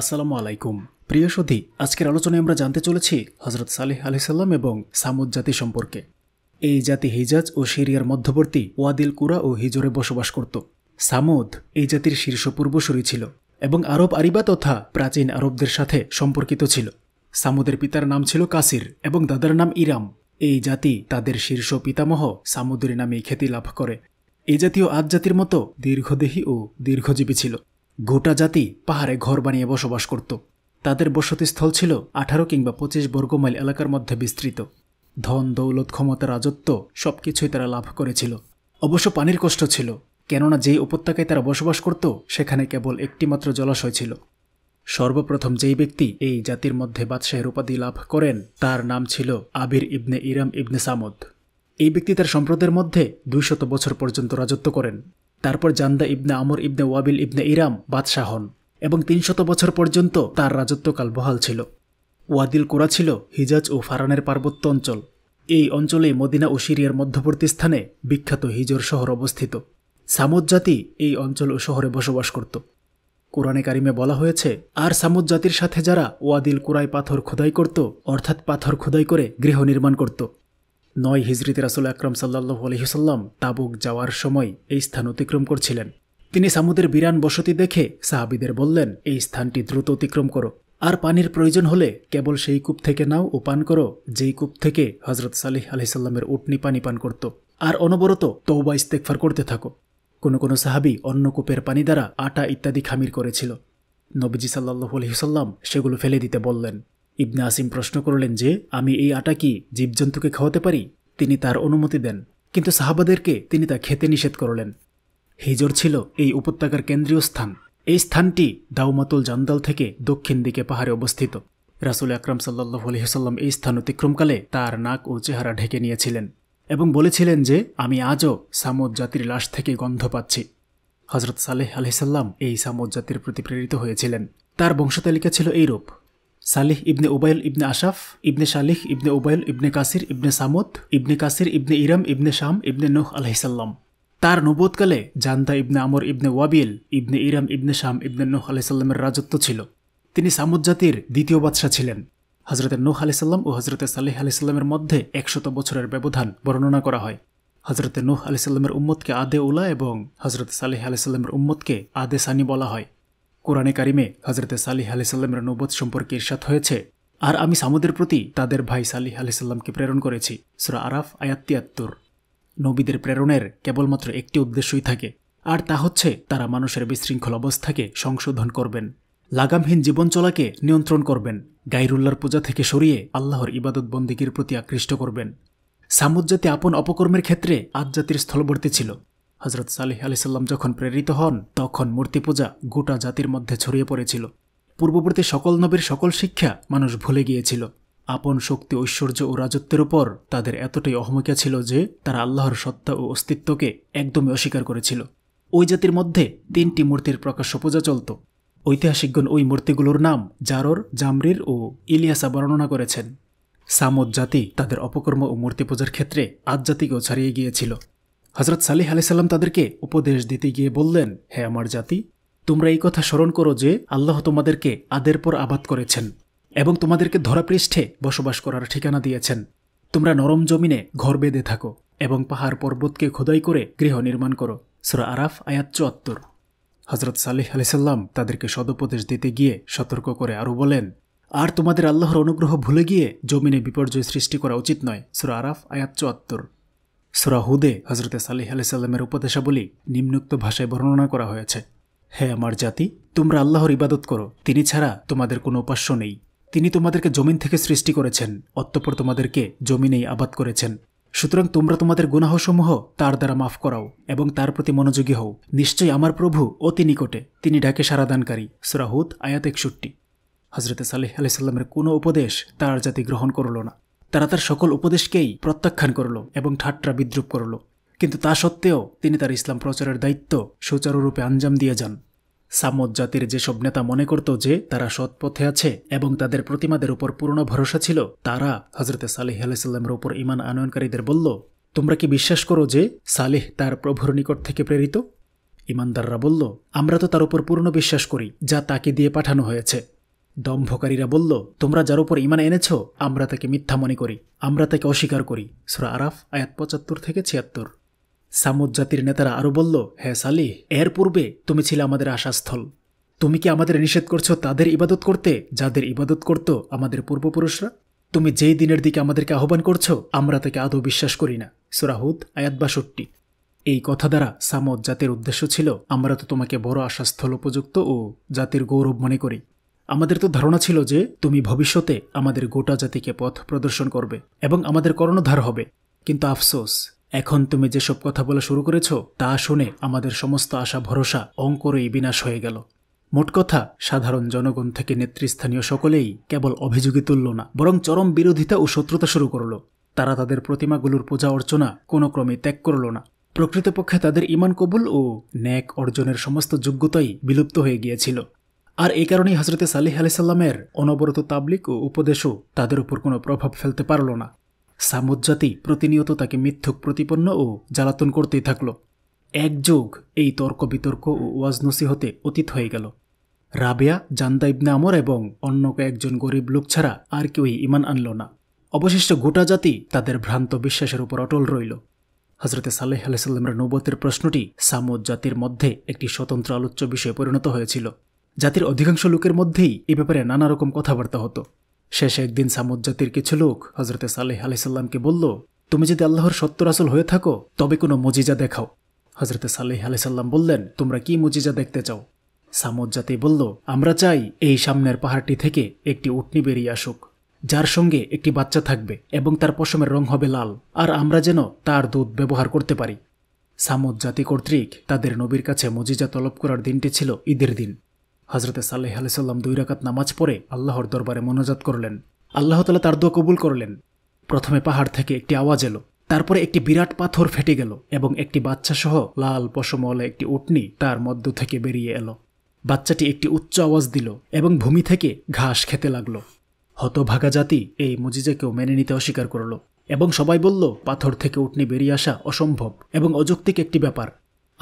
আসসালামু আলাইকুম প্রিয় সধী আজকের আলোচনায় আমরা জানতে চলেছি হজরত সালেহ আলি সাল্লাম এবং সামুদ জাতি সম্পর্কে এই জাতি হিজাজ ও সিরিয়ার মধ্যবর্তী ওয়াদিল কুরা ও হিজোরে বসবাস করত সামুদ এই জাতির শীর্ষ পূর্বসূরি ছিল এবং আরব আরিবা তথা প্রাচীন আরবদের সাথে সম্পর্কিত ছিল সামুদের পিতার নাম ছিল কাসির এবং দাদার নাম ইরাম এই জাতি তাদের শীর্ষ পিতামহ সামুদের নামে খ্যাতি লাভ করে এই জাতীয় আজ জাতির মতো দীর্ঘদেহী ও দীর্ঘজীবী ছিল গোটা জাতি পাহাড়ে ঘর বানিয়ে বসবাস করত তাদের বসতিস্থল ছিল আঠারো কিংবা পঁচিশ বর্গমাইল এলাকার মধ্যে বিস্তৃত ধন দৌলত ক্ষমতা রাজত্ব সব কিছুই তারা লাভ করেছিল অবশ্য পানির কষ্ট ছিল কেননা যেই উপত্যকায় তারা বসবাস করত সেখানে কেবল একটিমাত্র জলাশয় ছিল সর্বপ্রথম যেই ব্যক্তি এই জাতির মধ্যে বাদশাহের উপাধি লাভ করেন তার নাম ছিল আবির ইবনে ইরাম ইবনে সামদ এই ব্যক্তি তার সম্প্রদায়ের মধ্যে দুইশত বছর পর্যন্ত রাজত্ব করেন তারপর জান্দা ইবনে আমর ইবনে ওয়াবিল ইবনে ইরাম বাদশাহ হন এবং তিনশত বছর পর্যন্ত তার রাজত্বকাল বহাল ছিল ওয়াদিল কোরা ছিল হিজাজ ও ফারানের পার্বত্য অঞ্চল এই অঞ্চলে মদিনা ও সিরিয়ার মধ্যবর্তী স্থানে বিখ্যাত হিজর শহর অবস্থিত সামুদ জাতি এই অঞ্চল ও শহরে বসবাস করত কোরআনে কারিমে বলা হয়েছে আর সামুদ জাতির সাথে যারা ওয়াদিল কুরায় পাথর খোদাই করত অর্থাৎ পাথর খোদাই করে গৃহ নির্মাণ করত নয় হিজরিতে রাসুল আকরম সাল্লাহ আলহিসাল্লাম তাবুক যাওয়ার সময় এই স্থান অতিক্রম করছিলেন তিনি সামুদের বিরান বসতি দেখে সাহাবিদের বললেন এই স্থানটি দ্রুত অতিক্রম করো আর পানির প্রয়োজন হলে কেবল সেই কূপ থেকে নাও ও পান করো যেই কূপ থেকে হজরত সালিহ আলহিসাল্লামের উটনি পানি পান করত আর অনবরত তৌবা ইস্তেকফার করতে থাকো কোনো কোনো সাহাবি অন্য কূপের পানি দ্বারা আটা ইত্যাদি খামির করেছিল নবীজি সাল্লাহ আলহিসাল্লাম সেগুলো ফেলে দিতে বললেন ইবনে আসিম প্রশ্ন করলেন যে আমি এই আটা কি জীবজন্তুকে খাওয়াতে পারি তিনি তার অনুমতি দেন কিন্তু সাহাবাদেরকে তিনি তা খেতে নিষেধ করলেন হিজর ছিল এই উপত্যকার কেন্দ্রীয় স্থান এই স্থানটি দাউমাতুল জান্দাল থেকে দক্ষিণ দিকে পাহাড়ে অবস্থিত রাসুল আকরাম সাল্লাহ আলহিহাল্লাম এই স্থান অতিক্রমকালে তার নাক ও চেহারা ঢেকে নিয়েছিলেন এবং বলেছিলেন যে আমি আজও সামদ জাতির লাশ থেকে গন্ধ পাচ্ছি হজরত সালেহ আলহিসাল্লাম এই সামদ জাতির প্রতি প্রেরিত হয়েছিলেন তার বংশতালিকা ছিল এইরূপ সালিহ ইবনে উবাইল ইবনে আশাফ ইবনে সালিহ ইবনে উবাইল ইবনে কাসির ইবনে সামদ ইবনে কাসির ইবনে ইরাম ইবনে শাম ইবনে নুহ আলাইসাল্লাম তার নবোধকালে জান্দা ইবনে আমর ইবনে ওয়াবিল ইবনে ইরাম ইবনে শাম ইবনে নুহ আলাইসাল্লামের রাজত্ব ছিল তিনি সামুদ জাতির দ্বিতীয় বাদশাহ ছিলেন হজরতে নুহ আলাইসাল্লাম ও হজরতে সালেহ আলাইসাল্লামের মধ্যে একশত বছরের ব্যবধান বর্ণনা করা হয় হজরতে নুহ আলাইসাল্লামের উম্মতকে আদে উলা এবং হজরত সালেহ আলাইসাল্লামের উম্মতকে আদে সানি বলা হয় কোরআনে কারিমে হজরতে সালিহ আলাইসাল্লামের নৌবত সম্পর্কে ইরশাদ হয়েছে আর আমি সামুদের প্রতি তাদের ভাই সালিহ আলাইসাল্লামকে প্রেরণ করেছি সুরা আরাফ আয়াত্তিয়াত্তর নবীদের প্রেরণের কেবলমাত্র একটি উদ্দেশ্যই থাকে আর তা হচ্ছে তারা মানুষের বিশৃঙ্খল অবস্থাকে সংশোধন করবেন লাগামহীন জীবন চলাকে নিয়ন্ত্রণ করবেন গাইরুল্লার পূজা থেকে সরিয়ে আল্লাহর ইবাদত বন্দীগীর প্রতি আকৃষ্ট করবেন সামুদ জাতি আপন অপকর্মের ক্ষেত্রে আজ জাতির স্থলবর্তী ছিল হজরত সালিহ আলিসাল্লাম যখন প্রেরিত হন তখন মূর্তি পূজা গোটা জাতির মধ্যে ছড়িয়ে পড়েছিল পূর্ববর্তী সকল নবীর সকল শিক্ষা মানুষ ভুলে গিয়েছিল আপন শক্তি ঐশ্বর্য ও রাজত্বের উপর তাদের এতটাই অহমিকা ছিল যে তারা আল্লাহর সত্তা ও অস্তিত্বকে একদমই অস্বীকার করেছিল ওই জাতির মধ্যে তিনটি মূর্তির প্রকাশ্য পূজা চলত ঐতিহাসিকগণ ওই মূর্তিগুলোর নাম জারর জামরির ও ইলিয়াসা বর্ণনা করেছেন সামদ জাতি তাদের অপকর্ম ও মূর্তি পূজার ক্ষেত্রে আজ জাতিকেও ছাড়িয়ে গিয়েছিল হজরত সালিহ আলাইসাল্লাম তাদেরকে উপদেশ দিতে গিয়ে বললেন হে আমার জাতি তোমরা এই কথা স্মরণ করো যে আল্লাহ তোমাদেরকে আদের পর আবাদ করেছেন এবং তোমাদেরকে ধরাপৃষ্ঠে বসবাস করার ঠিকানা দিয়েছেন তোমরা নরম জমিনে ঘর বেঁধে থাকো এবং পাহাড় পর্বতকে খোদাই করে গৃহ নির্মাণ করো সুরা আরাফ আয়াত চুয়াত্তর হজরত সালিহ আলাইসাল্লাম তাদেরকে সদুপদেশ দিতে গিয়ে সতর্ক করে আরও বলেন আর তোমাদের আল্লাহর অনুগ্রহ ভুলে গিয়ে জমিনে বিপর্যয় সৃষ্টি করা উচিত নয় সুরা আরাফ আয়াত চুয়াত্তর সুরাহুদে হজরতে সালিহ আলাইসাল্লামের উপদেশাবলী নিম্নুক্ত ভাষায় বর্ণনা করা হয়েছে হে আমার জাতি তোমরা আল্লাহর ইবাদত করো তিনি ছাড়া তোমাদের কোনো উপাস্য নেই তিনি তোমাদেরকে জমিন থেকে সৃষ্টি করেছেন অত্যপর তোমাদেরকে জমিনেই আবাদ করেছেন সুতরাং তোমরা তোমাদের গুনাহসমূহ তার দ্বারা মাফ করাও এবং তার প্রতি মনোযোগী হও নিশ্চয়ই আমার প্রভু অতি নিকটে তিনি ডাকে সারাদানকারী সুরাহুদ আয়াত একষট্টি হজরতে সালেহ আলাইসাল্লামের কোনো উপদেশ তার জাতি গ্রহণ করল না তারা তার সকল উপদেশকেই প্রত্যাখ্যান করল এবং ঠাট্টা বিদ্রুপ করল কিন্তু তা সত্ত্বেও তিনি তার ইসলাম প্রচারের দায়িত্ব সুচারুরূপে আঞ্জাম দিয়ে যান সামদ জাতির যেসব নেতা মনে করত যে তারা সৎপথে আছে এবং তাদের প্রতিমাদের উপর পূর্ণ ভরসা ছিল তারা হজরতে সালিহ আলাইসাল্লামের উপর ইমান আনয়নকারীদের বলল তোমরা কি বিশ্বাস করো যে সালেহ তার প্রভুর নিকট থেকে প্রেরিত ইমানদাররা বলল আমরা তো তার উপর পূর্ণ বিশ্বাস করি যা তাকে দিয়ে পাঠানো হয়েছে দম্ভকারীরা বলল তোমরা যার উপর ইমান এনেছ আমরা তাকে মিথ্যা মনে করি আমরা তাকে অস্বীকার করি সুরা আরাফ আয়াত পঁচাত্তর থেকে ছিয়াত্তর সামুদ জাতির নেতারা আরও বলল হ্যাঁ সালিহ এর পূর্বে তুমি ছিলে আমাদের আশাস্থল তুমি কি আমাদের নিষেধ করছো তাদের ইবাদত করতে যাদের ইবাদত করত আমাদের পূর্বপুরুষরা তুমি যেই দিনের দিকে আমাদেরকে আহ্বান করছো আমরা তাকে আদৌ বিশ্বাস করি না সুরাহুদ আয়াত বাষট্টি এই কথা দ্বারা সামদ জাতির উদ্দেশ্য ছিল আমরা তো তোমাকে বড় আশাস্থল উপযুক্ত ও জাতির গৌরব মনে করি আমাদের তো ধারণা ছিল যে তুমি ভবিষ্যতে আমাদের গোটা জাতিকে পথ প্রদর্শন করবে এবং আমাদের কর্ণধার হবে কিন্তু আফসোস এখন তুমি যেসব কথা বলা শুরু করেছ তা শুনে আমাদের সমস্ত আশা ভরসা অঙ্করেই বিনাশ হয়ে গেল মোট কথা সাধারণ জনগণ থেকে নেতৃস্থানীয় সকলেই কেবল অভিযোগী তুলল না বরং চরম বিরোধিতা ও শত্রুতা শুরু করল তারা তাদের প্রতিমাগুলোর পূজা অর্চনা কোনো ক্রমে ত্যাগ করল না প্রকৃতপক্ষে তাদের ইমান কবুল ও ন্যাক অর্জনের সমস্ত যোগ্যতাই বিলুপ্ত হয়ে গিয়েছিল আর এই কারণেই হজরতে সালিহ আলাইসাল্লামের অনবরত তাবলিক ও উপদেশও তাদের উপর কোনো প্রভাব ফেলতে পারল না সামুদ জাতি প্রতিনিয়ত তাকে মিথ্যুক প্রতিপন্ন ও জ্বালাতন করতেই থাকল এক যুগ এই তর্ক বিতর্ক ও ওয়াজনসি হতে অতীত হয়ে গেল রাবেয়া জান্দা ইবনে আমর এবং অন্য কয়েকজন গরিব লোক ছাড়া আর কেউই ইমান আনল না অবশিষ্ট গোটা জাতি তাদের ভ্রান্ত বিশ্বাসের উপর অটল রইল হজরতে সাল্লাহ আলাইসাল্লামের নৌবতের প্রশ্নটি সামুদ জাতির মধ্যে একটি স্বতন্ত্র আলোচ্য বিষয়ে পরিণত হয়েছিল জাতির অধিকাংশ লোকের মধ্যেই এ ব্যাপারে নানা রকম কথাবার্তা হতো শেষে একদিন সামুদ জাতির কিছু লোক হজরতে সালেহ আলাইসাল্লামকে বলল তুমি যদি আল্লাহর সত্য রাসুল হয়ে থাকো তবে কোনো মজিজা দেখাও হজরতে সালেহ আলাইসাল্লাম বললেন তোমরা কি মজিজা দেখতে চাও সামুদ জাতি বলল আমরা চাই এই সামনের পাহাড়টি থেকে একটি উটনি বেরিয়ে আসুক যার সঙ্গে একটি বাচ্চা থাকবে এবং তার পশমের রং হবে লাল আর আমরা যেন তার দুধ ব্যবহার করতে পারি সামুদ জাতি কর্তৃক তাদের নবীর কাছে মজিজা তলব করার দিনটি ছিল ঈদের দিন হজরতে সাল্লাহ আলাইসাল্লাম দুই রাকাত নামাজ পড়ে আল্লাহর দরবারে মনোজাত করলেন আল্লাহ তালা তার দোয়া কবুল করলেন প্রথমে পাহাড় থেকে একটি আওয়াজ এলো তারপরে একটি বিরাট পাথর ফেটে গেল এবং একটি বাচ্চা সহ লাল পশমওয়ালা একটি উটনি তার মধ্য থেকে বেরিয়ে এলো বাচ্চাটি একটি উচ্চ আওয়াজ দিল এবং ভূমি থেকে ঘাস খেতে লাগল হতভাগা জাতি এই মজিজাকেও মেনে নিতে অস্বীকার করল এবং সবাই বলল পাথর থেকে উটনি বেরিয়ে আসা অসম্ভব এবং অযৌক্তিক একটি ব্যাপার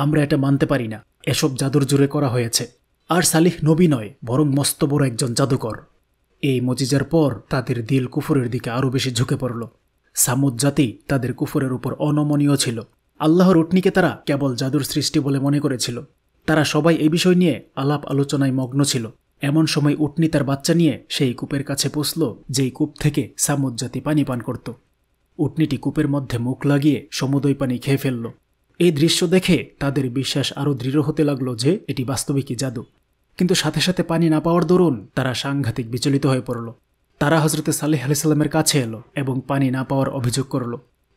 আমরা এটা মানতে পারি না এসব জাদুর জুড়ে করা হয়েছে আর সালিহ নবী নয় বরং মস্ত বড় একজন জাদুকর এই মজিজার পর তাদের দিল কুফরের দিকে আরও বেশি ঝুঁকে পড়ল সামুদ জাতি তাদের কুফরের উপর অনমনীয় ছিল আল্লাহর উটনিকে তারা কেবল জাদুর সৃষ্টি বলে মনে করেছিল তারা সবাই এ বিষয় নিয়ে আলাপ আলোচনায় মগ্ন ছিল এমন সময় উটনি তার বাচ্চা নিয়ে সেই কূপের কাছে পৌঁছল যেই কূপ থেকে সামুদ জাতি পানি পান করত উটনিটি কূপের মধ্যে মুখ লাগিয়ে সমুদয় পানি খেয়ে ফেলল এই দৃশ্য দেখে তাদের বিশ্বাস আরও দৃঢ় হতে লাগলো যে এটি বাস্তবিকই জাদু কিন্তু সাথে সাথে পানি না পাওয়ার দরুন তারা সাংঘাতিক বিচলিত হয়ে পড়ল তারা হজরতে সালেহ সাল্লামের কাছে এলো এবং পানি না পাওয়ার অভিযোগ করল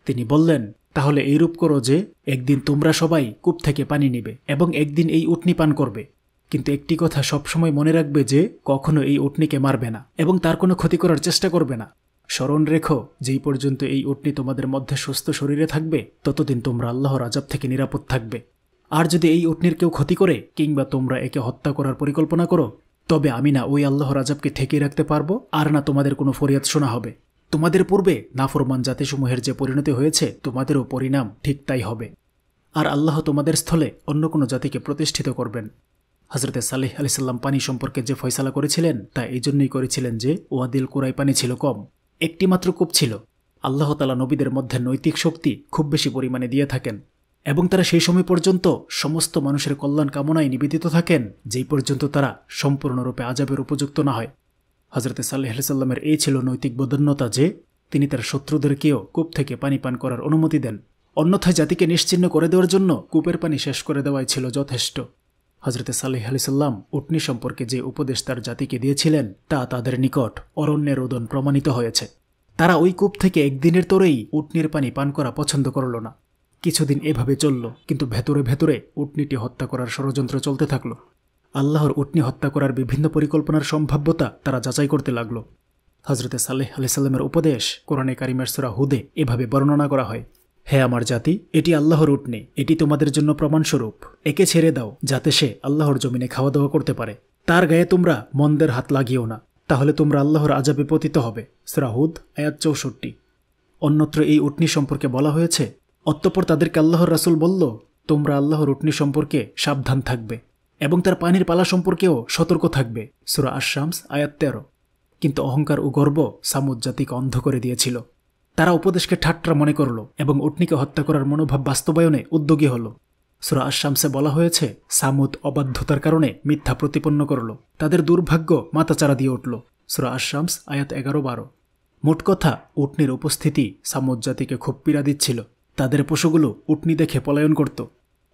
তিনি বললেন তাহলে এইরূপ করো যে একদিন তোমরা সবাই কূপ থেকে পানি নিবে এবং একদিন এই উটনি পান করবে কিন্তু একটি কথা সবসময় মনে রাখবে যে কখনো এই উটনিকে মারবে না এবং তার কোনো ক্ষতি করার চেষ্টা করবে না স্মরণ রেখো যেই পর্যন্ত এই উটনি তোমাদের মধ্যে সুস্থ শরীরে থাকবে ততদিন তোমরা আল্লাহ রাজাব থেকে নিরাপদ থাকবে আর যদি এই উটনির কেউ ক্ষতি করে কিংবা তোমরা একে হত্যা করার পরিকল্পনা করো তবে আমি না ওই আল্লাহ রাজাবকে ঠেকিয়ে রাখতে পারবো আর না তোমাদের কোনো ফরিয়াদ শোনা হবে তোমাদের পূর্বে নাফরমান জাতিসমূহের যে পরিণতি হয়েছে তোমাদেরও পরিণাম ঠিক তাই হবে আর আল্লাহ তোমাদের স্থলে অন্য কোনো জাতিকে প্রতিষ্ঠিত করবেন হজরতে সালেহ আলি সাল্লাম পানি সম্পর্কে যে ফয়সালা করেছিলেন তা এই জন্যই করেছিলেন যে ওয়াদিল কুরাই পানি ছিল কম একটিমাত্র কূপ ছিল আল্লাহ তালা নবীদের মধ্যে নৈতিক শক্তি খুব বেশি পরিমাণে দিয়ে থাকেন এবং তারা সেই সময় পর্যন্ত সমস্ত মানুষের কল্যাণ কামনায় নিবেদিত থাকেন যেই পর্যন্ত তারা সম্পূর্ণরূপে আজাবের উপযুক্ত না হয় হজরতে সাল্লাহ সাল্লামের এই ছিল নৈতিক বদন্যতা যে তিনি তার শত্রুদেরকেও কূপ থেকে পানি পান করার অনুমতি দেন অন্যথায় জাতিকে নিশ্চিহ্ন করে দেওয়ার জন্য কূপের পানি শেষ করে দেওয়াই ছিল যথেষ্ট হজরতে আলি আলিসাল্লাম উটনি সম্পর্কে যে উপদেশ তার জাতিকে দিয়েছিলেন তা তাদের নিকট অরণ্যের ওদন প্রমাণিত হয়েছে তারা ওই কূপ থেকে একদিনের তরেই উটনির পানি পান করা পছন্দ করল না কিছুদিন এভাবে চলল কিন্তু ভেতরে ভেতরে উটনিটি হত্যা করার ষড়যন্ত্র চলতে থাকল আল্লাহর উটনি হত্যা করার বিভিন্ন পরিকল্পনার সম্ভাব্যতা তারা যাচাই করতে লাগল হজরতে সালেহ আলি সাল্লামের উপদেশ কোরআনে কারিমের সুরা হুদে এভাবে বর্ণনা করা হয় হে আমার জাতি এটি আল্লাহর উঠনি এটি তোমাদের জন্য প্রমাণস্বরূপ একে ছেড়ে দাও যাতে সে আল্লাহর জমিনে খাওয়া দাওয়া করতে পারে তার গায়ে তোমরা মন্দের হাত লাগিও না তাহলে তোমরা আল্লাহর আজাবে পতিত হবে সরাহুদ আয়াত চৌষট্টি অন্যত্র এই উটনি সম্পর্কে বলা হয়েছে অতঃপর তাদেরকে আল্লাহর রাসুল বলল তোমরা আল্লাহর উটনি সম্পর্কে সাবধান থাকবে এবং তার পানির পালা সম্পর্কেও সতর্ক থাকবে সুরা আশামস আয়াত্তেরো তেরো কিন্তু অহংকার ও গর্ব সামুদ জাতিকে অন্ধ করে দিয়েছিল তারা উপদেশকে ঠাট্টা মনে করল এবং উটনিকে হত্যা করার মনোভাব বাস্তবায়নে উদ্যোগী হল সুরা আশামসে বলা হয়েছে সামুদ অবাধ্যতার কারণে মিথ্যা প্রতিপন্ন করল তাদের দুর্ভাগ্য মাতাচারা দিয়ে উঠল সুরা আশামস আয়াত এগারো বারো মোট কথা উটনির উপস্থিতি সামুদ জাতিকে খুব পীড়া দিচ্ছিল তাদের পশুগুলো উটনি দেখে পলায়ন করত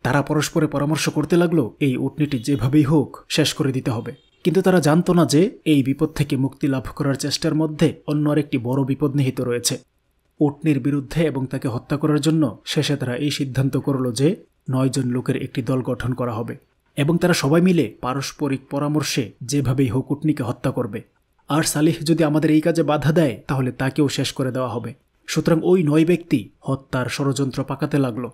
তারা পরস্পরে পরামর্শ করতে লাগলো এই উটনিটি যেভাবেই হোক শেষ করে দিতে হবে কিন্তু তারা জানত না যে এই বিপদ থেকে মুক্তি লাভ করার চেষ্টার মধ্যে অন্য আরেকটি বড় বিপদ নিহিত রয়েছে উটনির বিরুদ্ধে এবং তাকে হত্যা করার জন্য শেষে তারা এই সিদ্ধান্ত করল যে নয়জন লোকের একটি দল গঠন করা হবে এবং তারা সবাই মিলে পারস্পরিক পরামর্শে যেভাবেই হোক উটনিকে হত্যা করবে আর সালিহ যদি আমাদের এই কাজে বাধা দেয় তাহলে তাকেও শেষ করে দেওয়া হবে সুতরাং ওই নয় ব্যক্তি হত্যার ষড়যন্ত্র পাকাতে লাগলো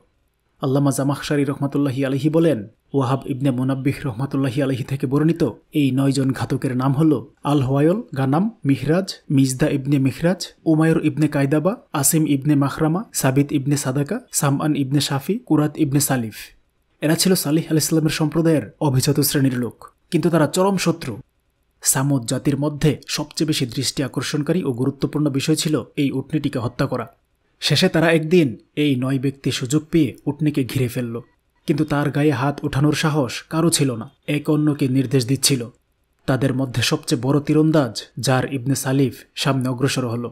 আল্লামা জামাখসারি রহমতুল্লাহি আলহি বলেন ওয়াহাব ইবনে মোনাব্বিহ রহমাতুল্লাহি আলহি থেকে বর্ণিত এই নয়জন ঘাতকের নাম হল আল হোয়ায়ল গানাম মিহরাজ মিজদা ইবনে মিহরাজ উমায়র ইবনে কায়দাবা আসিম ইবনে মাখরামা সাবিত ইবনে সাদাকা সামআন ইবনে শাফি কুরাত ইবনে সালিফ এরা ছিল সালিহ আল ইসলামের সম্প্রদায়ের অভিজাত শ্রেণীর লোক কিন্তু তারা চরম শত্রু সামদ জাতির মধ্যে সবচেয়ে বেশি দৃষ্টি আকর্ষণকারী ও গুরুত্বপূর্ণ বিষয় ছিল এই উটনিটিকে হত্যা করা শেষে তারা একদিন এই নয় ব্যক্তি সুযোগ পেয়ে উটনিকে ঘিরে ফেলল কিন্তু তার গায়ে হাত উঠানোর সাহস কারও ছিল না এক অন্যকে নির্দেশ দিচ্ছিল তাদের মধ্যে সবচেয়ে বড় তীরন্দাজ যার ইবনে সালিফ সামনে অগ্রসর হল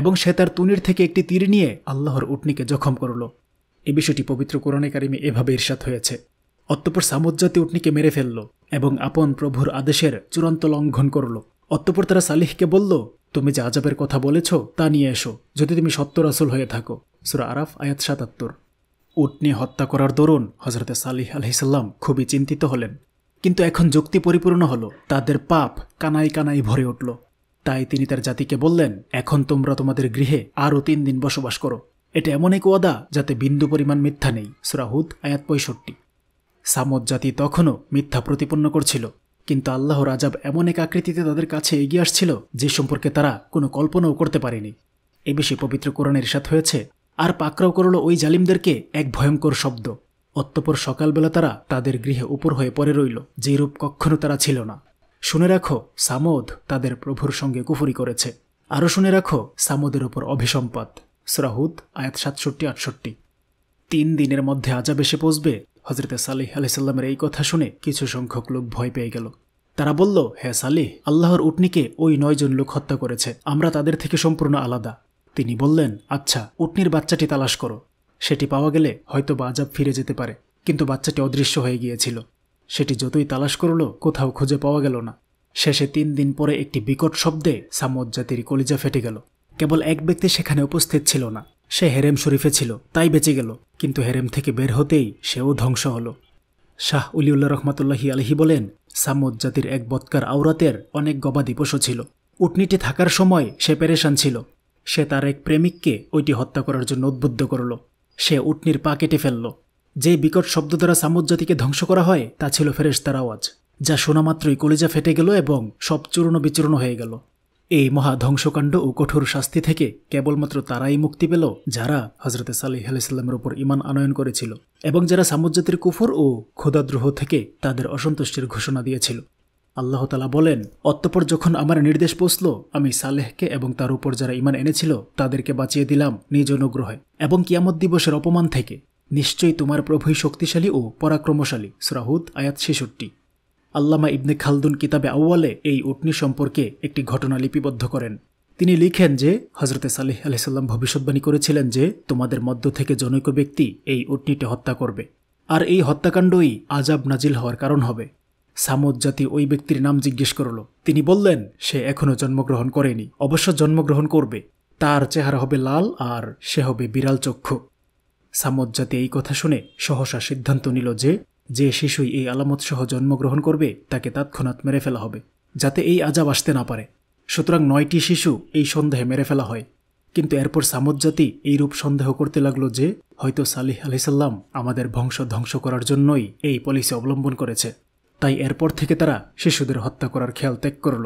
এবং সে তার তুনির থেকে একটি তীর নিয়ে আল্লাহর উটনিকে জখম করল এ বিষয়টি পবিত্র কোরআনে কারিমে এভাবে ইরশাদ হয়েছে অত্যপর সামুজাতি উটনিকে মেরে ফেলল এবং আপন প্রভুর আদেশের চূড়ান্ত লঙ্ঘন করল অত্যপর তারা সালিহকে বলল তুমি যা আজাবের কথা বলেছ তা নিয়ে এসো যদি তুমি সত্য রাসুল হয়ে থাকো সুর আরাফ আয়াত সাতাত্তর উটনি হত্যা করার দরুন হজরতে সালিহ আলহিসাল্লাম খুবই চিন্তিত হলেন কিন্তু এখন যুক্তি পরিপূর্ণ হলো তাদের পাপ কানাই কানাই ভরে উঠল তাই তিনি তার জাতিকে বললেন এখন তোমরা তোমাদের গৃহে আরও তিন দিন বসবাস করো এটা এমন এক ওয়াদা যাতে বিন্দু পরিমাণ মিথ্যা নেই সুরাহুদ আয়াত পঁয়ষট্টি সামদ জাতি তখনও মিথ্যা প্রতিপন্ন করছিল কিন্তু আল্লাহর আজাব এমন এক আকৃতিতে তাদের কাছে এগিয়ে আসছিল যে সম্পর্কে তারা কোনো কল্পনাও করতে পারেনি এ বিষয়ে পবিত্র কোরআনের সাথ হয়েছে আর পাকড়াও করল ওই জালিমদেরকে এক ভয়ঙ্কর শব্দ অত্যপর সকালবেলা তারা তাদের গৃহে উপর হয়ে পড়ে রইল যে রূপ কখনো তারা ছিল না শুনে রাখো সামদ তাদের প্রভুর সঙ্গে কুফুরি করেছে আরও শুনে রাখো সামদের ওপর অভিসম্পাত সরাহুদ আয়াত সাতষট্টি আটষট্টি তিন দিনের মধ্যে আজাব এসে পৌঁছবে হজরত সালিহ সাল্লামের এই কথা শুনে কিছু সংখ্যক লোক ভয় পেয়ে গেল তারা বলল হ্যাঁ সালিহ আল্লাহর উটনিকে ওই নয়জন লোক হত্যা করেছে আমরা তাদের থেকে সম্পূর্ণ আলাদা তিনি বললেন আচ্ছা উটনির বাচ্চাটি তালাশ করো সেটি পাওয়া গেলে হয়তো বাজাব ফিরে যেতে পারে কিন্তু বাচ্চাটি অদৃশ্য হয়ে গিয়েছিল সেটি যতই তালাশ করল কোথাও খুঁজে পাওয়া গেল না শেষে তিন দিন পরে একটি বিকট শব্দে সামদ জাতির কলিজা ফেটে গেল কেবল এক ব্যক্তি সেখানে উপস্থিত ছিল না সে হেরেম শরীফে ছিল তাই বেঁচে গেল কিন্তু হেরেম থেকে বের হতেই সেও ধ্বংস হল শাহ উলিউল্লা রহমাতুল্লাহি আলহি বলেন সামদ জাতির এক বৎকার আওরাতের অনেক গবাদি পশু ছিল উটনিটি থাকার সময় সে পেরেশান ছিল সে তার এক প্রেমিককে ওইটি হত্যা করার জন্য উদ্বুদ্ধ করল সে উটনির পা কেটে ফেলল যে বিকট শব্দ দ্বারা সামুদ জাতিকে ধ্বংস করা হয় তা ছিল ফেরেস্তার আওয়াজ যা শোনামাত্রই কলিজা ফেটে গেল এবং সব চূর্ণ বিচূর্ণ হয়ে গেল এই মহা ধ্বংসকাণ্ড ও কঠোর শাস্তি থেকে কেবলমাত্র তারাই মুক্তি পেল যারা হজরতে সালিহ আলাইসাল্লামের উপর ইমান আনয়ন করেছিল এবং যারা সামুজাতির কুফর ও ক্ষুদাদ্রোহ থেকে তাদের অসন্তুষ্টির ঘোষণা দিয়েছিল আল্লাহ তালা বলেন অতঃপর যখন আমার নির্দেশ পৌঁছল আমি সালেহকে এবং তার উপর যারা ইমান এনেছিল তাদেরকে বাঁচিয়ে দিলাম নিজ অনুগ্রহে এবং কিয়ামত দিবসের অপমান থেকে নিশ্চয়ই তোমার প্রভুই শক্তিশালী ও পরাক্রমশালী সরাহুদ আয়াত ছেষট্টি আল্লামা ইবনে খালদুন কিতাবে আউ্য়ালে এই উটনি সম্পর্কে একটি ঘটনা লিপিবদ্ধ করেন তিনি লিখেন যে হজরতে সালিহ আলাইসাল্লাম ভবিষ্যৎবাণী করেছিলেন যে তোমাদের মধ্য থেকে জনৈক ব্যক্তি এই উটনিটি হত্যা করবে আর এই হত্যাকাণ্ডই আজাব নাজিল হওয়ার কারণ হবে সামদ জাতি ওই ব্যক্তির নাম জিজ্ঞেস করল তিনি বললেন সে এখনও জন্মগ্রহণ করেনি অবশ্য জন্মগ্রহণ করবে তার চেহারা হবে লাল আর সে হবে বিড়াল চক্ষু সামদ জাতি এই কথা শুনে সহসা সিদ্ধান্ত নিল যে যে শিশুই এই আলামতসহ জন্মগ্রহণ করবে তাকে তৎক্ষণাৎ মেরে ফেলা হবে যাতে এই আজাব আসতে না পারে সুতরাং নয়টি শিশু এই সন্দেহে মেরে ফেলা হয় কিন্তু এরপর সামদ জাতি এইরূপ সন্দেহ করতে লাগল যে হয়তো সালিহ আলাইসাল্লাম আমাদের বংশ ধ্বংস করার জন্যই এই পলিসি অবলম্বন করেছে তাই এরপর থেকে তারা শিশুদের হত্যা করার খেয়াল ত্যাগ করল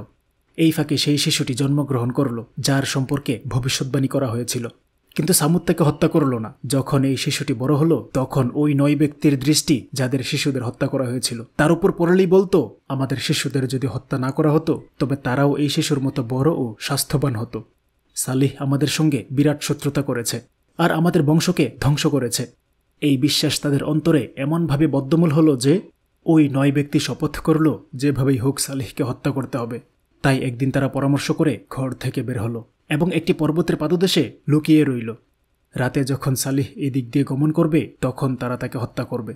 এই ফাঁকে সেই শিশুটি জন্মগ্রহণ করল যার সম্পর্কে ভবিষ্যৎবাণী করা হয়েছিল কিন্তু সামুদ তাকে হত্যা করল না যখন এই শিশুটি বড় হলো তখন ওই নয় ব্যক্তির দৃষ্টি যাদের শিশুদের হত্যা করা হয়েছিল তার উপর পড়লেই বলতো আমাদের শিশুদের যদি হত্যা না করা হতো তবে তারাও এই শিশুর মতো বড় ও স্বাস্থ্যবান হতো সালিহ আমাদের সঙ্গে বিরাট শত্রুতা করেছে আর আমাদের বংশকে ধ্বংস করেছে এই বিশ্বাস তাদের অন্তরে এমনভাবে বদ্যমূল হলো যে ওই নয় ব্যক্তি শপথ করল যেভাবেই হোক সালিহকে হত্যা করতে হবে তাই একদিন তারা পরামর্শ করে ঘর থেকে বের হলো এবং একটি পর্বতের পাদদেশে লুকিয়ে রইল রাতে যখন সালিহ এদিক দিয়ে গমন করবে তখন তারা তাকে হত্যা করবে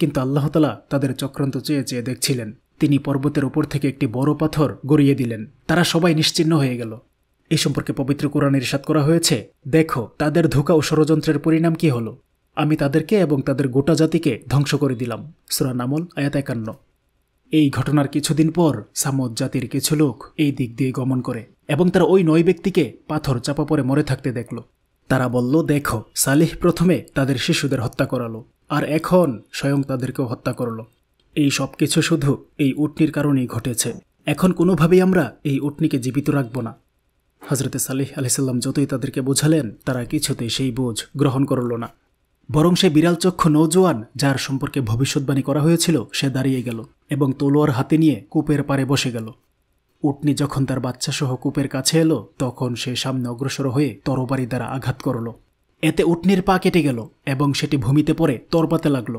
কিন্তু আল্লাহতালা তাদের চক্রান্ত চেয়ে চেয়ে দেখছিলেন তিনি পর্বতের ওপর থেকে একটি বড় পাথর গড়িয়ে দিলেন তারা সবাই নিশ্চিন্ন হয়ে গেল এ সম্পর্কে পবিত্র কোরআন ইরশাদ করা হয়েছে দেখো তাদের ধোকা ও ষড়যন্ত্রের পরিণাম কি হল আমি তাদেরকে এবং তাদের গোটা জাতিকে ধ্বংস করে দিলাম সুরান আমল আয়াত একান্ন এই ঘটনার কিছুদিন পর সামদ জাতির কিছু লোক এই দিক দিয়ে গমন করে এবং তারা ওই নয় ব্যক্তিকে পাথর চাপা পরে মরে থাকতে দেখল তারা বলল দেখো সালেহ প্রথমে তাদের শিশুদের হত্যা করালো আর এখন স্বয়ং তাদেরকেও হত্যা করলো এই সব কিছু শুধু এই উটনির কারণেই ঘটেছে এখন কোনোভাবেই আমরা এই উটনিকে জীবিত রাখব না হজরতে সালিহ আলহিসাল্লাম যতই তাদেরকে বোঝালেন তারা কিছুতে সেই বোঝ গ্রহণ করল না বরং সে বিড়াল চক্ষু নৌজোয়ান যার সম্পর্কে ভবিষ্যৎবাণী করা হয়েছিল সে দাঁড়িয়ে গেল এবং তলোয়ার হাতে নিয়ে কূপের পারে বসে গেল উটনি যখন তার বাচ্চা সহ কূপের কাছে এলো তখন সে সামনে অগ্রসর হয়ে তরবারি দ্বারা আঘাত করল এতে উটনির পা কেটে গেল এবং সেটি ভূমিতে পড়ে তরপাতে লাগল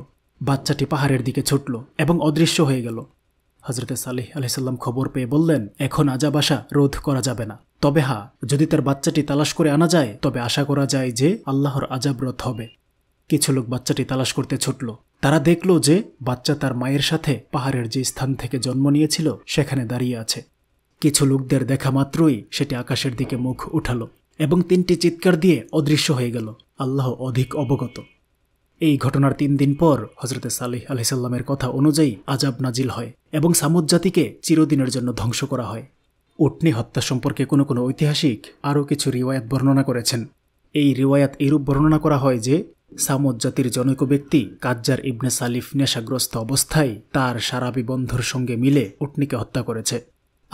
বাচ্চাটি পাহাড়ের দিকে ছুটল এবং অদৃশ্য হয়ে গেল হজরতে সালিহ আলহিসাল্লাম খবর পেয়ে বললেন এখন আজাব আশা রোধ করা যাবে না তবে হা হ্যাঁ, যদি তার বাচ্চাটি তালাশ করে আনা যায় তবে আশা করা যায় যে আল্লাহর আজাব রোধ হবে কিছু লোক বাচ্চাটি তালাশ করতে ছুটল তারা দেখল যে বাচ্চা তার মায়ের সাথে পাহাড়ের যে স্থান থেকে জন্ম নিয়েছিল সেখানে দাঁড়িয়ে আছে কিছু লোকদের দেখা মাত্রই সেটি আকাশের দিকে মুখ উঠালো এবং তিনটি চিৎকার দিয়ে অদৃশ্য হয়ে গেল আল্লাহ অধিক অবগত এই ঘটনার তিন দিন পর হজরতে সালিহ আলহিসাল্লামের কথা অনুযায়ী আজাব নাজিল হয় এবং সামুদ জাতিকে চিরদিনের জন্য ধ্বংস করা হয় উটনি হত্যা সম্পর্কে কোনো কোনো ঐতিহাসিক আরও কিছু রিওয়ায়াত বর্ণনা করেছেন এই রিওয়ায়াত এরূপ বর্ণনা করা হয় যে সামদ জাতির জনৈক ব্যক্তি কাজ্জার ইবনে সালিফ নেশাগ্রস্ত অবস্থায় তার সারাবি বন্ধুর সঙ্গে মিলে উটনিকে হত্যা করেছে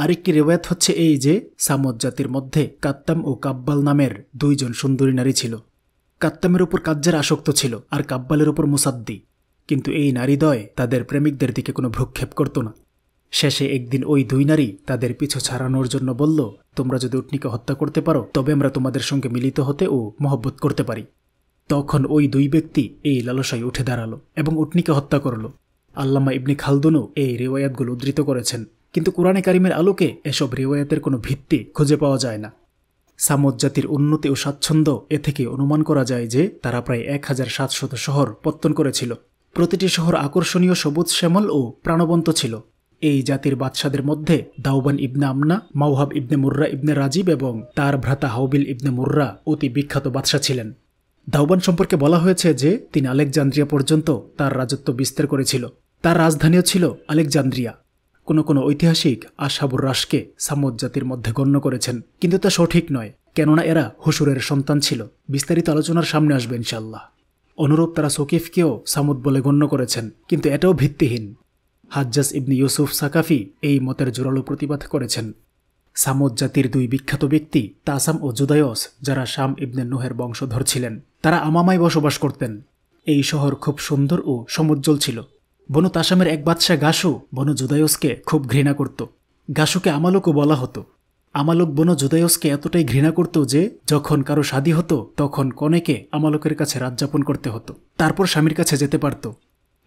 আরেকটি রেওয়ায়ত হচ্ছে এই যে সামদ জাতির মধ্যে কাত্তাম ও কাব্বাল নামের দুইজন সুন্দরী নারী ছিল কাত্তামের উপর কাজ্জার আসক্ত ছিল আর কাব্বালের উপর মুসাদ্দি কিন্তু এই নারীদ্বয় তাদের প্রেমিকদের দিকে কোনো ভ্রুক্ষেপ করত না শেষে একদিন ওই দুই নারী তাদের পিছু ছাড়ানোর জন্য বলল তোমরা যদি উটনিকে হত্যা করতে পারো তবে আমরা তোমাদের সঙ্গে মিলিত হতে ও মহব্বত করতে পারি তখন ওই দুই ব্যক্তি এই লালসায় উঠে দাঁড়ালো এবং উটনিকে হত্যা করল আল্লামা ইবনি খালদুনও এই রেওয়ায়াতগুলো উদ্ধৃত করেছেন কিন্তু কোরআনে কারিমের আলোকে এসব রেওয়ায়াতের কোনো ভিত্তি খুঁজে পাওয়া যায় না সামদ জাতির উন্নতি ও স্বাচ্ছন্দ্য এ থেকে অনুমান করা যায় যে তারা প্রায় এক হাজার সাতশত শহর পত্তন করেছিল প্রতিটি শহর আকর্ষণীয় সবুজ শ্যামল ও প্রাণবন্ত ছিল এই জাতির বাদশাদের মধ্যে দাউবান ইবনে আমনা মাওহাব ইবনে মুর্রা ইবনে রাজীব এবং তার ভ্রাতা হাউবিল ইবনে মুর্রা অতি বিখ্যাত বাদশা ছিলেন দাওবান সম্পর্কে বলা হয়েছে যে তিনি আলেকজান্দ্রিয়া পর্যন্ত তার রাজত্ব বিস্তার করেছিল তার রাজধানীও ছিল আলেকজান্দ্রিয়া কোনো কোনো ঐতিহাসিক আশাবুর রাসকে সামদ জাতির মধ্যে গণ্য করেছেন কিন্তু তা সঠিক নয় কেননা এরা হুসুরের সন্তান ছিল বিস্তারিত আলোচনার সামনে আসবে ইনশাল্লাহ অনুরূপ তারা সকিফকেও সামুদ বলে গণ্য করেছেন কিন্তু এটাও ভিত্তিহীন হাজ্জাস ইবনি ইউসুফ সাকাফি এই মতের জোরালো প্রতিবাদ করেছেন সামদ জাতির দুই বিখ্যাত ব্যক্তি তাসাম ও জুদায়স যারা শাম ইবনে নোহের বংশধর ছিলেন তারা আমামায় বসবাস করতেন এই শহর খুব সুন্দর ও সমুজ্জ্বল ছিল বনু তাসামের এক বাদশা গাসু বনু জুদায়সকে খুব ঘৃণা করত গাসুকে আমালকও বলা হতো আমালক বনু জুদায়সকে এতটাই ঘৃণা করত যে যখন কারো স্বাদী হতো তখন কনেকে আমালকের কাছে রাতযাপন করতে হতো তারপর স্বামীর কাছে যেতে পারত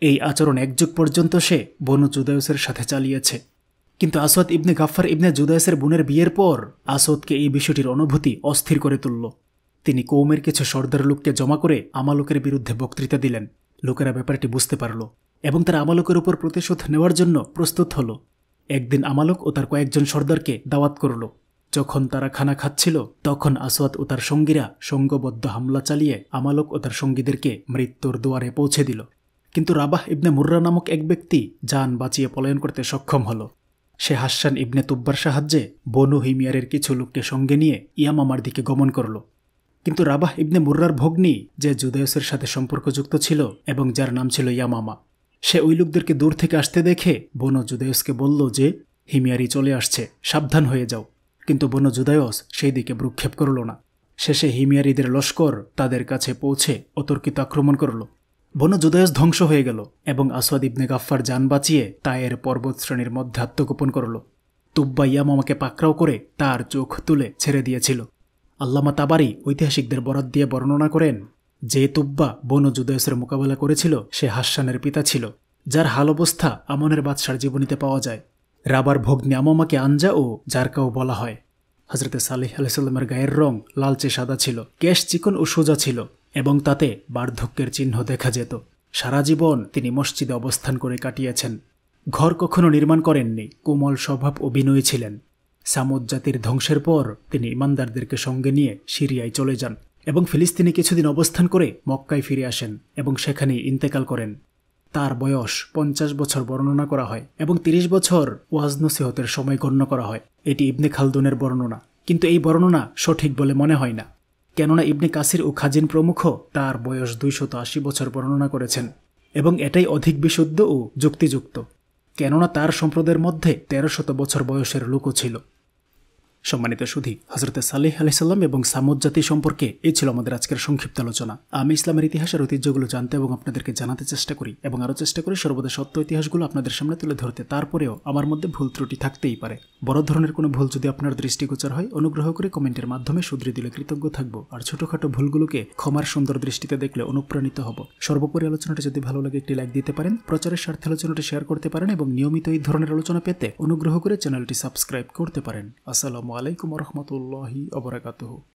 এই আচরণ একযুগ পর্যন্ত সে বনু জুদায়সের সাথে চালিয়েছে কিন্তু আসওয়াদ ইবনে গাফফার ইবনে জুদাইসের বোনের বিয়ের পর আসওয়াদকে এই বিষয়টির অনুভূতি অস্থির করে তুলল তিনি কৌমের কিছু সর্দার লোককে জমা করে আমালোকের বিরুদ্ধে বক্তৃতা দিলেন লোকেরা ব্যাপারটি বুঝতে পারল এবং তার আমালোকের উপর প্রতিশোধ নেওয়ার জন্য প্রস্তুত হল একদিন আমালোক ও তার কয়েকজন সর্দারকে দাওয়াত করল যখন তারা খানা খাচ্ছিল তখন আসওয়াত ও তার সঙ্গীরা সঙ্গবদ্ধ হামলা চালিয়ে আমালক ও তার সঙ্গীদেরকে মৃত্যুর দুয়ারে পৌঁছে দিল কিন্তু রাবাহ ইবনে মুর্রা নামক এক ব্যক্তি যান বাঁচিয়ে পলায়ন করতে সক্ষম হলো সে হাসান ইবনে তুব্বার সাহায্যে বনু হিমিয়ারের কিছু লোককে সঙ্গে নিয়ে ইয়ামামার দিকে গমন করল কিন্তু রাবাহ ইবনে মুর্রার ভগ্নী যে জুদায়সের সাথে সম্পর্কযুক্ত ছিল এবং যার নাম ছিল ইয়ামামা সে ওই লোকদেরকে দূর থেকে আসতে দেখে বনু জুদায়সকে বলল যে হিমিয়ারি চলে আসছে সাবধান হয়ে যাও কিন্তু বনু জুদায়স সেই দিকে ভ্রুক্ষেপ করল না শেষে হিমিয়ারিদের লস্কর তাদের কাছে পৌঁছে অতর্কিত আক্রমণ করল বনু জুদায়স ধ্বংস হয়ে গেল এবং আসওয়াদ ইবনে গাফফার যান বাঁচিয়ে তায়ের পর্বত শ্রেণীর মধ্যে আত্মগোপন করল তুব্বা ইয়ামামাকে পাকরাও করে তার চোখ তুলে ছেড়ে দিয়েছিল আল্লামা তাবারি ঐতিহাসিকদের বরাত দিয়ে বর্ণনা করেন যে তুব্বা বনু জুদায়সের মোকাবেলা করেছিল সে হাসানের পিতা ছিল যার হাল অবস্থা আমনের বাদশার জীবনীতে পাওয়া যায় রাবার ভগ্নী আমামাকে আঞ্জা ও জারকাও বলা হয় হজরতে সালিহ আলাইসাল্লামের গায়ের রং লালচে সাদা ছিল কেশ চিকন ও সোজা ছিল এবং তাতে বার্ধক্যের চিহ্ন দেখা যেত সারা জীবন তিনি মসজিদে অবস্থান করে কাটিয়েছেন ঘর কখনো নির্মাণ করেননি কোমল স্বভাব অভিনয়ী ছিলেন সামুদ জাতির ধ্বংসের পর তিনি ইমানদারদেরকে সঙ্গে নিয়ে সিরিয়ায় চলে যান এবং ফিলিস্তিনে কিছুদিন অবস্থান করে মক্কায় ফিরে আসেন এবং সেখানেই ইন্তেকাল করেন তার বয়স পঞ্চাশ বছর বর্ণনা করা হয় এবং ৩০ বছর ওয়াজনসিহতের সময় গণ্য করা হয় এটি ইবনে খালদুনের বর্ণনা কিন্তু এই বর্ণনা সঠিক বলে মনে হয় না কেননা ইবনে কাসির ও খাজিন প্রমুখ তার বয়স দুইশত আশি বছর বর্ণনা করেছেন এবং এটাই অধিক বিশুদ্ধ ও যুক্তিযুক্ত কেননা তার সম্প্রদায়ের মধ্যে তেরো শত বছর বয়সের লোকও ছিল সম্মানিত সুধী হজরত আলি সাল্লাম এবং সামুদ জাতি সম্পর্কে এই ছিল আমাদের আজকের সংক্ষিপ্ত আলোচনা আমি ইসলামের ইতিহাসের ঐতিহ্যগুলো জানতে এবং আপনাদেরকে জানাতে চেষ্টা করি এবং আরও চেষ্টা করি সর্বদা সত্য ইতিহাসগুলো আপনাদের সামনে তুলে ধরতে তারপরেও আমার মধ্যে ভুল ত্রুটি থাকতেই পারে বড় ধরনের কোনো ভুল যদি আপনার দৃষ্টিগোচর হয় অনুগ্রহ করে কমেন্টের মাধ্যমে শুধরে দিলে কৃতজ্ঞ থাকবো আর ছোটোখাটো ভুলগুলোকে ক্ষমার সুন্দর দৃষ্টিতে দেখলে অনুপ্রাণিত হব সর্বোপরি আলোচনাটা যদি ভালো লাগে একটি লাইক দিতে পারেন প্রচারের স্বার্থে আলোচনাটি শেয়ার করতে পারেন এবং নিয়মিত এই ধরনের আলোচনা পেতে অনুগ্রহ করে চ্যানেলটি সাবস্ক্রাইব করতে পারেন আসসালাম আলাইকুম রহমতুল্লাহি অবরাকাতহ